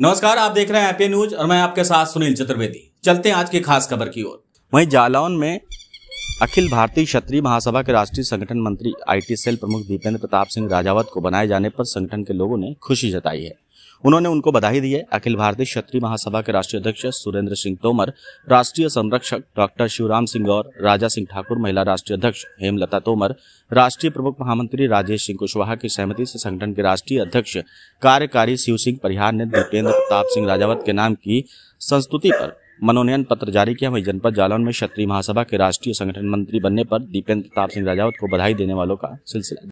नमस्कार आप देख रहे हैं एपी न्यूज और मैं आपके साथ सुनील चतुर्वेदी चलते हैं आज की खास खबर की ओर वहीं जालौन में अखिल भारतीय क्षत्रिय महासभा के राष्ट्रीय संगठन मंत्री आईटी सेल प्रमुख दीपेंद्र प्रताप सिंह राजावत को बनाए जाने पर संगठन के लोगों ने खुशी जताई है उन्होंने उनको बधाई दी है अखिल भारतीय क्षत्रिय महासभा के राष्ट्रीय अध्यक्ष सुरेंद्र सिंह तोमर राष्ट्रीय संरक्षक डॉक्टर शिवराम सिंह और राजा सिंह ठाकुर महिला राष्ट्रीय अध्यक्ष हेमलता तोमर राष्ट्रीय प्रमुख महामंत्री राजेश सिंह कुशवाहा की सहमति से संगठन के राष्ट्रीय अध्यक्ष कार्यकारी शिव सिंह परिहार ने दीपेंद्र प्रताप सिंह राजावत के नाम की संस्तुति पर मनोनयन पत्र जारी किया वहीं जनपद जालौन में क्षत्रिय महासभा के राष्ट्रीय संगठन मंत्री बनने पर दीपेंद्र प्रताप सिंह राजावत को बधाई देने वालों का सिलसिला